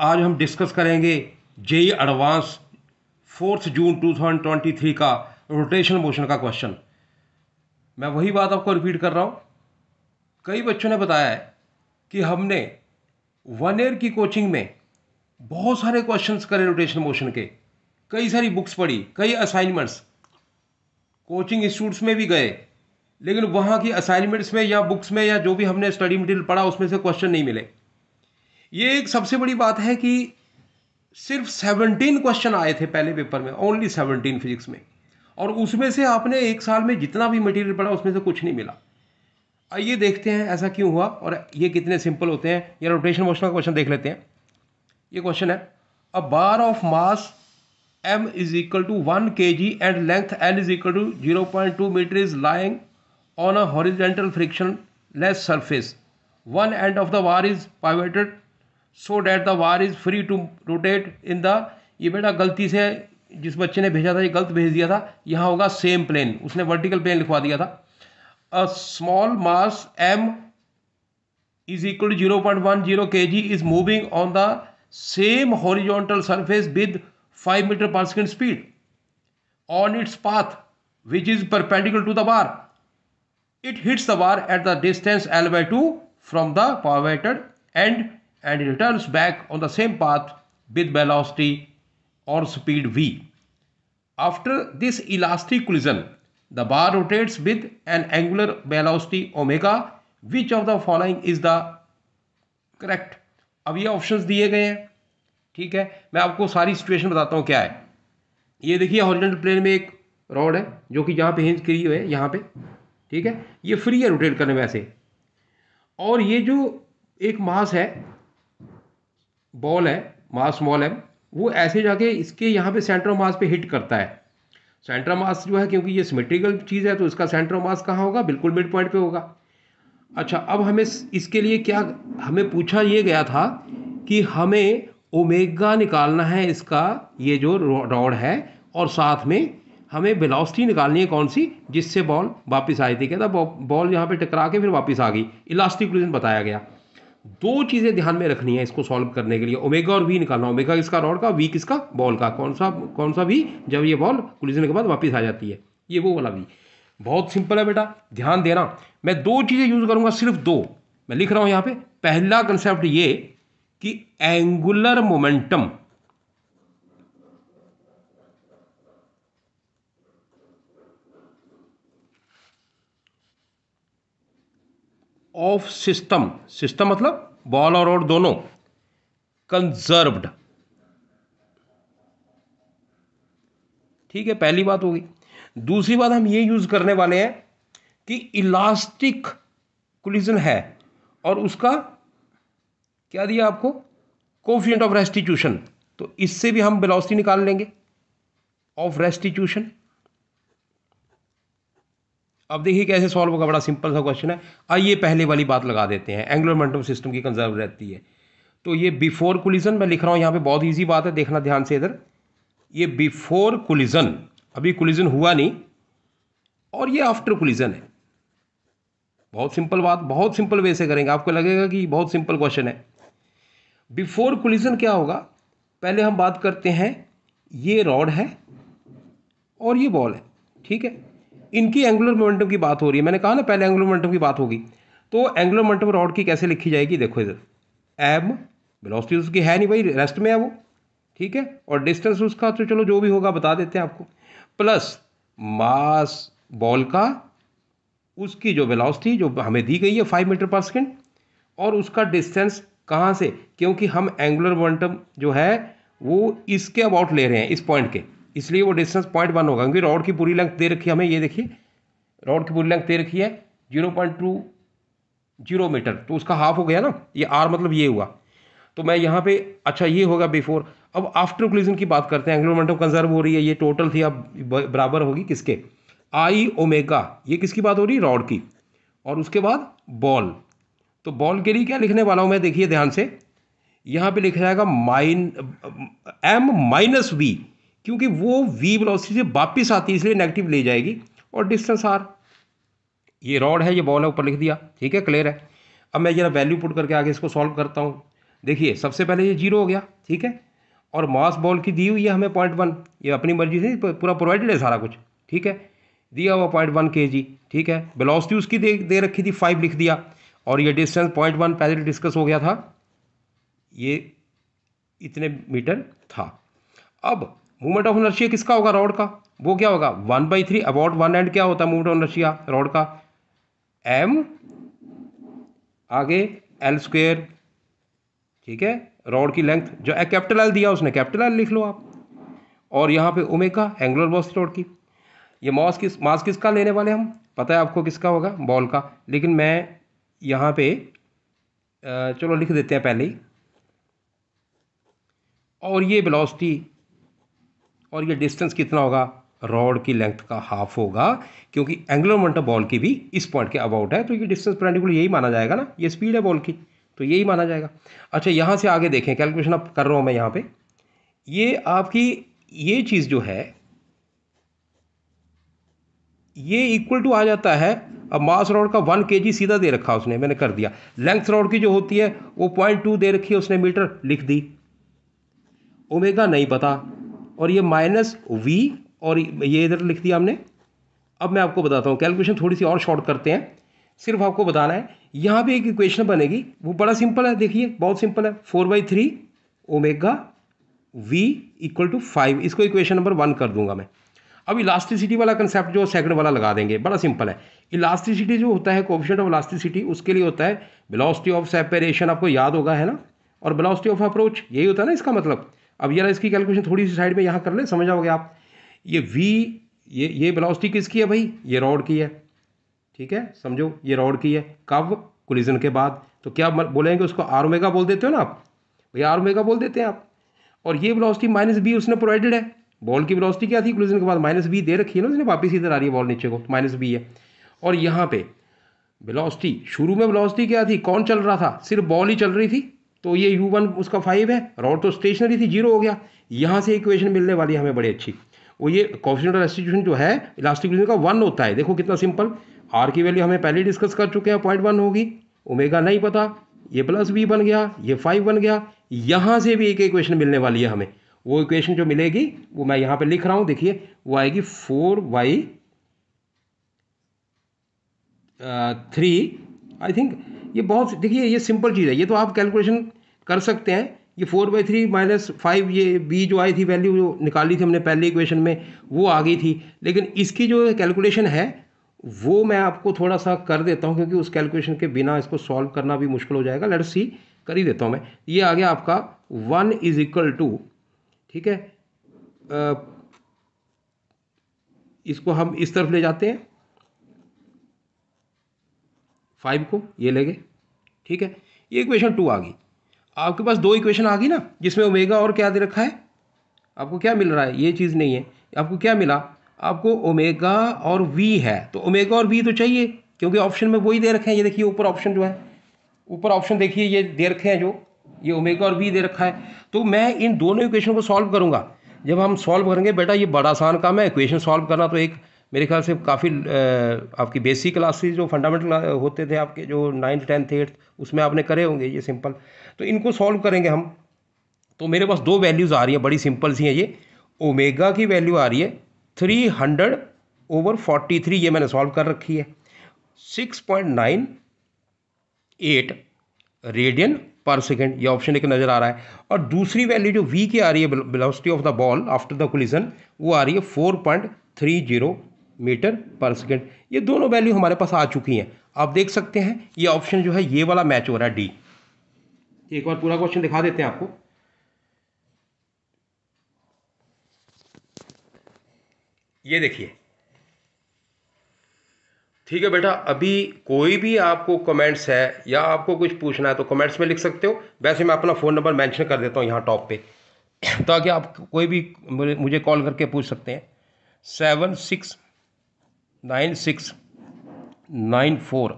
आज हम डिस्कस करेंगे जेई एडवांस फोर्थ जून 2023 का रोटेशन मोशन का क्वेश्चन मैं वही बात आपको रिपीट कर रहा हूँ कई बच्चों ने बताया है कि हमने वन ईयर की कोचिंग में बहुत सारे क्वेश्चंस करे रोटेशन मोशन के कई सारी बुक्स पढ़ी कई असाइनमेंट्स कोचिंग इंस्टीट्यूट्स में भी गए लेकिन वहाँ की असाइनमेंट्स में या बुक्स में या जो भी हमने स्टडी मटेरियल पढ़ा उसमें से क्वेश्चन नहीं मिले ये एक सबसे बड़ी बात है कि सिर्फ सेवनटीन क्वेश्चन आए थे पहले पेपर में ओनली सेवनटीन फिजिक्स में और उसमें से आपने एक साल में जितना भी मटेरियल पढ़ा उसमें से कुछ नहीं मिला आइए देखते हैं ऐसा क्यों हुआ और ये कितने सिंपल होते हैं ये रोटेशन मोशन का क्वेश्चन देख लेते हैं ये क्वेश्चन है a bar of mass M is equal to one K G and length L is equal to zero point two metre is lying on a horizontal frictionless surface one end of the bar is pivoted so that the wire is free to rotate in the ये बेटा गलती से जिस बच्चे ने भेजा था ये गलत भेज दिया था यहाँ होगा सेम प्लेन उसने वर्टिकल प्लेन लिखवा दिया था a small mass M is equal to zero point one zero K G is moving on the same horizontal surface with five metre per second speed on its path which is perpendicular to the bar it hits the bar at the distance L by two from the pivoted end and it returns back on the same path with velocity or speed v. After this elastic collision, the bar rotates with an angular velocity omega. Which of the following is the correct अब ये options दिए गए हैं ठीक है मैं आपको सारी सिचुएशन बताता हूँ क्या है ये देखिए हॉरिजेंटल प्लेन में एक रॉड है जो कि यहाँ पे हिंज करी हुई है यहाँ पे ठीक है ये फ्री है रोटेट करने में ऐसे और ये जो एक मास है बॉल है मास मॉल है वो ऐसे जाके इसके यहाँ पे सेंटर ऑफ मास पे हिट करता है सेंटर ऑफ मास जो है क्योंकि ये सिमेट्रिकल चीज़ है तो इसका सेंटर ऑफ मास कहाँ होगा बिल्कुल मिड पॉइंट पे होगा अच्छा अब हमें इसके लिए क्या हमें पूछा ये गया था कि हमें ओमेगा निकालना है इसका ये जो रॉड है और साथ में हमें वेलोसिटी निकालनी है कौन सी जिससे बॉल वापस आई थी कहता बॉल यहाँ पर टकरा के फिर वापस आ गई इलास्टिक रीजन बताया गया दो चीज़ें ध्यान में रखनी है इसको सॉल्व करने के लिए ओमेगा और वी निकालना ओमेगा किसका रॉड का वी किसका बॉल का कौन सा कौन सा वी जब ये बॉल कुलिजन के बाद वापस आ जाती है ये वो वाला वी बहुत सिंपल है बेटा ध्यान देना मैं दो चीज़ें यूज़ करूँगा सिर्फ दो मैं लिख रहा हूँ यहाँ पे पहला कंसेप्ट ये कि angular momentum of system system मतलब बॉल और रोड दोनों कंजर्व्ड ठीक है पहली बात होगी दूसरी बात हम ये यूज करने वाले हैं कि इलास्टिक कुलिजन है और उसका क्या दिया आपको कोफियंट ऑफ रेस्टिट्यूशन तो इससे भी हम वेलोसिटी निकाल लेंगे ऑफ रेस्टिट्यूशन अब देखिए कैसे सॉल्व होगा बड़ा सिंपल सा क्वेश्चन है आइए पहले वाली बात लगा देते हैं एंग्लोमेंटम मोमेंटम सिस्टम की कंजर्व रहती है तो ये बिफोर कुलिजन मैं लिख रहा हूँ यहाँ पे बहुत ईजी बात है देखना ध्यान से इधर ये बिफोर कुलिजन अभी कुलिजन हुआ नहीं और ये आफ्टर कुलिजन है बहुत सिंपल बात बहुत सिंपल वे से करेंगे आपको लगेगा कि बहुत सिंपल क्वेश्चन है बिफोर कुलिजन क्या होगा पहले हम बात करते हैं ये रॉड है और ये बॉल है ठीक है इनकी एंगुलर मोमेंटम की बात हो रही है मैंने कहा ना पहले एंगुलर मोमेंटम की बात होगी तो एंगुलर मोमेंटम रॉड की कैसे लिखी जाएगी देखो इधर एम वेलोसिटी उसकी है नहीं भाई रेस्ट में है वो ठीक है और डिस्टेंस उसका तो चलो जो भी होगा बता देते हैं आपको प्लस मास बॉल का उसकी जो वेलोसिटी जो हमें दी गई है फाइव मीटर पर सेकेंड और उसका डिस्टेंस कहाँ से क्योंकि हम एंगुलर मोमेंटम जो है वो इसके अबाउट ले रहे हैं इस पॉइंट के इसलिए वो डिस्टेंस पॉइंट वन होगा क्योंकि रॉड की पूरी लेंथ दे रखी है हमें ये देखिए रॉड की पूरी लेंथ दे रखी है zero point two zero metre तो उसका हाफ हो गया ना ये आर मतलब ये हुआ तो मैं यहाँ पे अच्छा ये होगा बिफोर अब आफ्टर क्लिजन की बात करते हैं एंग्लो मोमेंटम कंजर्व हो रही है ये टोटल थी अब बराबर होगी किसके आई ओमेगा ये किसकी बात हो रही है रॉड की और उसके बाद बॉल तो बॉल के लिए क्या लिखने वाला हूँ मैं देखिए ध्यान से यहाँ पे लिखा जाएगा माइन एम माइनस वी क्योंकि वो वी वेलोसिटी से वापस आती है इसलिए नेगेटिव ले जाएगी और डिस्टेंस आर ये रॉड है ये बॉल है ऊपर लिख दिया ठीक है क्लियर है अब मैं जरा वैल्यू पुट करके आगे इसको सॉल्व करता हूँ देखिए सबसे पहले ये जीरो हो गया ठीक है और मास बॉल की दी हुई है हमें पॉइंट वन ये अपनी मर्जी से पूरा प्रोवाइडेड है सारा कुछ ठीक है दिया हुआ पॉइंट वन के जी ठीक है वेलोसिटी उसकी दे दे रखी थी फाइव लिख दिया और ये डिस्टेंस पॉइंट वन पहले डिस्कस हो गया था ये इतने मीटर था अब मूवमेंट ऑफ इनर्शिया किसका होगा रॉड का वो क्या होगा one by three about one end क्या होता है मूवमेंट ऑफ इनर्शिया रॉड का एम आगे एल स्क्वेयर ठीक है रॉड की लेंथ जो कैपिटल एल दिया उसने कैपिटल एल लिख लो आप और यहाँ पे ओमेगा एंगुलर बॉस रॉड की ये मॉस किस मास किसका लेने वाले हम पता है आपको किसका होगा बॉल का लेकिन मैं यहाँ पे चलो लिख देते हैं पहले ही और ये वेलोसिटी और ये डिस्टेंस कितना होगा रॉड की लेंथ का हाफ होगा क्योंकि एंगुलर मोमेंटम बॉल की भी इस पॉइंट के अबाउट है तो ये डिस्टेंस परपेंडिकुलर यही माना जाएगा ना ये स्पीड है बॉल की तो यही माना जाएगा अच्छा यहाँ से आगे देखें कैलकुलेशन आप कर रहा हूँ मैं यहाँ पे ये आपकी ये चीज़ जो है ये इक्वल टू आ जाता है अब मास रॉड का वन के सीधा दे रखा उसने मैंने कर दिया लेंथ रॉड की जो होती है वो पॉइंट टू दे रखी है उसने मीटर लिख दी ओमेगा नहीं पता और ये माइनस वी और ये इधर लिख दिया हमने अब मैं आपको बताता हूँ कैलकुलेशन थोड़ी सी और शॉर्ट करते हैं सिर्फ आपको बताना है यहाँ पे एक इक्वेशन बनेगी वो बड़ा सिंपल है देखिए बहुत सिंपल है four by three omega V equal to five इसको इक्वेशन नंबर वन कर दूंगा मैं अब इलास्टिसिटी वाला कंसेप्ट जो सेकंड वाला लगा देंगे बड़ा सिंपल है इलास्टिसिटी जो होता है कोऑप्शन ऑफ इलास्टिसिटी उसके लिए होता है वेलोसिटी ऑफ सेपरेशन आपको याद होगा है ना और वेलोसिटी ऑफ अप्रोच यही होता है ना इसका मतलब अब यार इसकी कैलकुलेशन थोड़ी सी साइड में यहाँ कर लें समझ आओगे आप ये वी ये ये वेलोसिटी किसकी है भाई ये रॉड की है ठीक है समझो ये रॉड की है कब कोलिजन के बाद तो क्या बोलेंगे उसको आर ओमेगा बोल देते हो ना आप भैया आर ओमेगा बोल देते हैं आप और ये वेलोसिटी माइनस बी उसने प्रोवाइडेड है बॉल की वेलोसिटी क्या थी कोलिजन के बाद माइनस बी दे रखी है ना उसने वापस इधर आ रही है बॉल नीचे को तो माइनस बी है और यहाँ पे वेलोसिटी शुरू में वेलोसिटी क्या थी कौन चल रहा था सिर्फ बॉल ही चल रही थी तो ये यू वन उसका फाइव है रॉड तो स्टेशनरी थी जीरो हो गया यहाँ से इक्वेशन मिलने वाली है हमें बड़ी अच्छी वो ये कॉफिशेंट एस्टीट्यूशन जो है इलास्टिक का वन होता है देखो कितना सिंपल आर की वैल्यू हमें पहले डिस्कस कर चुके हैं पॉइंट वन होगी ओमेगा नहीं पता ये प्लस बी बन गया ये फाइव बन गया यहाँ से भी एक इक्वेशन मिलने वाली है हमें वो इक्वेशन जो मिलेगी वो मैं यहाँ पर लिख रहा हूँ देखिए वो आएगी four by three I think ये बहुत देखिए ये सिंपल चीज़ है ये तो आप कैलकुलेशन कर सकते हैं ये four by three minus five ये बी जो आई थी वैल्यू जो निकाली थी हमने पहले इक्वेशन में वो आ गई थी लेकिन इसकी जो कैलकुलेशन है वो मैं आपको थोड़ा सा कर देता हूँ क्योंकि उस कैलकुलेशन के बिना इसको सॉल्व करना भी मुश्किल हो जाएगा लेट्स सी कर ही देता हूँ मैं ये आ गया आपका वन इज इक्वल टू ठीक है आ, इसको हम इस तरफ ले जाते हैं फाइव को ये ले गए ठीक है ये इक्वेशन टू आ गई आपके पास दो इक्वेशन आ गई ना जिसमें ओमेगा और क्या दे रखा है आपको क्या मिल रहा है ये चीज़ नहीं है आपको क्या मिला आपको ओमेगा और वी है तो ओमेगा और वी तो चाहिए क्योंकि ऑप्शन में वही दे रखे हैं ये देखिए ऊपर ऑप्शन जो है ऊपर ऑप्शन देखिए ये दे रखे हैं जो ये ओमेगा और वी दे रखा है तो मैं इन दोनों इक्वेशन को सॉल्व करूँगा जब हम सॉल्व करेंगे बेटा ये बड़ा आसान काम है इक्वेशन सॉल्व करना तो एक मेरे ख्याल से काफ़ी आपकी बेसिक क्लासेस जो फंडामेंटल होते थे आपके जो नाइन्थ टेंथ एट्थ उसमें आपने करे होंगे ये सिंपल तो इनको सॉल्व करेंगे हम तो मेरे पास दो वैल्यूज़ आ रही हैं बड़ी सिंपल सी हैं ये ओमेगा की वैल्यू आ रही है three hundred over forty three ये मैंने सॉल्व कर रखी है six point nine eight radian per second ये ऑप्शन एक नज़र आ रहा है और दूसरी वैल्यू जो वी की आ रही है velocity of the ball after the collision वो आ रही है four point three zero metre per second ये दोनों वैल्यू हमारे पास आ चुकी हैं आप देख सकते हैं ये ऑप्शन जो है ये वाला मैच हो रहा है डी एक बार पूरा क्वेश्चन दिखा देते हैं आपको ये देखिए ठीक है बेटा अभी कोई भी आपको कमेंट्स है या आपको कुछ पूछना है तो कमेंट्स में लिख सकते हो वैसे मैं अपना फ़ोन नंबर मेंशन कर देता हूँ यहाँ टॉप पे ताकि आप कोई भी मुझे कॉल करके पूछ सकते हैं seven six nine six nine four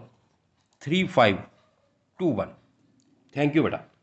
three five two one thank you बेटा